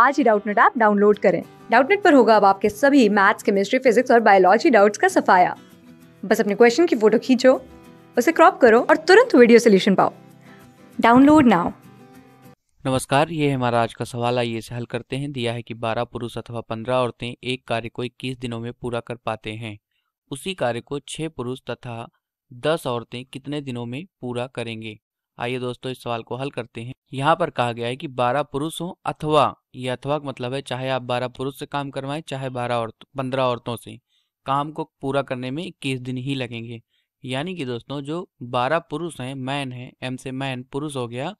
आज ही Doubtnut app download करें डाउटनेट पर होगा अब आपके सभी मैथ्स केमिस्ट्री फिजिक्स और बायोलॉजी डाउट्स का सफाया बस अपने क्वेश्चन की फोटो खींचो उसे क्रॉप करो और तुरंत वीडियो सोल्यूशन पाओ डाउनलोड नाउ नमस्कार ये हमारा आज का सवाल आइए से हल करते हैं दिया है कि 12 पुरुष अथवा 15 औरतें एक कार्य को 21 दिनों में पूरा कर पाते हैं उसी कार्य को 6 पुरुष तथा 10 औरतें कितने दिनों में पूरा करेंगे आइए दोस्तों इस सवाल को हल करते हैं यहाँ पर कहा गया है कि 12 पुरुष पुरुषों अथवा यथवाक अथवा मतलब है चाहे आप बारह पुरुष से काम करवाएं चाहे बारह औरत पंद्रह औरतों से काम को पूरा करने में इक्कीस दिन ही लगेंगे यानी कि दोस्तों जो बारह पुरुष हैं मैन है एम से मैन पुरुष हो गया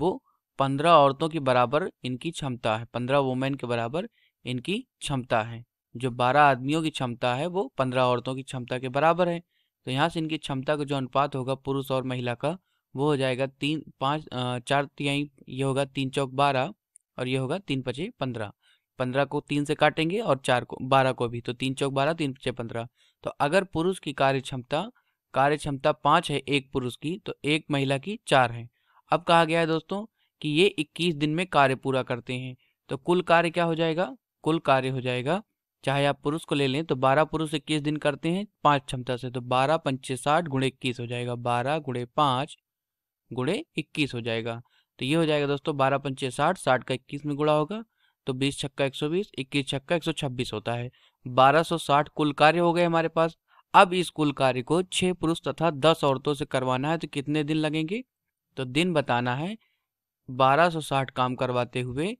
वो पंद्रह औरतों के बराबर इनकी क्षमता है पंद्रह वुमेन के बराबर इनकी क्षमता है जो बारह आदमियों की क्षमता है वो पंद्रह औरतों की क्षमता के बराबर है तो यहाँ से इनकी क्षमता का जो अनुपात होगा पुरुष और महिला का वो हो जाएगा तीन पाँच चार तिहाई ये होगा तीन चौक बारह और ये होगा तीन पचे पंद्रह पंद्रह को तीन से काटेंगे और चार को बारह को भी तो तीन चौक बारह तीन पचे पंद्रह तो अगर पुरुष की कार्य क्षमता कार्य क्षमता पाँच है एक पुरुष की तो एक महिला की चार है अब कहा गया है दोस्तों कि ये इक्कीस दिन में कार्य पूरा करते हैं तो कुल कार्य क्या हो जाएगा कुल कार्य हो जाएगा चाहे आप पुरुष को ले लें तो बारह पुरुष इक्कीस दिन करते हैं पाँच क्षमता से तो बारह पंचे साठ गुणे इक्कीस हो जाएगा बारह गुणे पाँच गुणे इक्कीस हो जाएगा तो ये हो जाएगा दोस्तों बारह पंचे साठ साठ का इक्कीस में गुड़ा होगा तो बीस छक्का एक सौ बीस इक्कीस छक्का एक सौ छब्बीस होता है बारह सौ साठ कुल कार्य हो गए हमारे पास अब इस कुल कार्य को छह पुरुष तथा दस औरतों से करवाना है तो कितने दिन लगेंगे तो दिन बताना है बारह सौ साठ काम करवाते हुए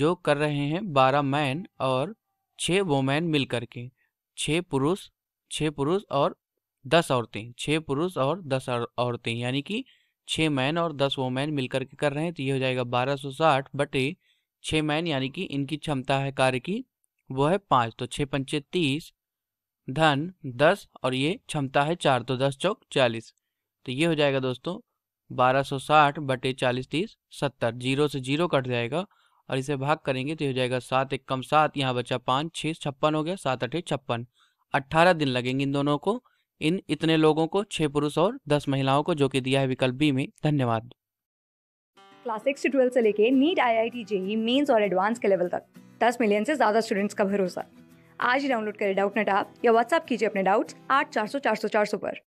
जो कर रहे हैं बारह मैन और छह वोमैन मिल करके छह पुरुष छह पुरुष और दस औरतें छह पुरुष और दस औरतें यानी कि छः मैन और दस वोमैन मिलकर के कर रहे हैं तो ये हो जाएगा बारह सौ साठ बटे छः मैन यानी कि इनकी क्षमता है कार्य की वो है पाँच तो छः पंचे तीस धन दस और ये क्षमता है चार तो दस चौक चालीस तो ये हो जाएगा दोस्तों बारह सौ साठ बटे चालीस तीस सत्तर जीरो से जीरो कट जाएगा और इसे भाग करेंगे तो हो जाएगा सात एक कम सात यहाँ बचा पाँच छः छप्पन हो गया सात अठे छप्पन अट्ठारह दिन लगेंगे इन दोनों को इन इतने लोगों को छह पुरुष और दस महिलाओं को जो कि दिया है विकल्प बी में धन्यवाद क्लास सिक्स से ट्वेल्थ से लेके NEET I I T JEE mains और एडवांस के लेवल तक दस मिलियन से ज्यादा स्टूडेंट्स का भरोसा आज ही डाउनलोड करें डाउट नेट आप या व्हाट्सअप कीजिए अपने डाउट्स आठ चार सौ चार सौ चार सौ पर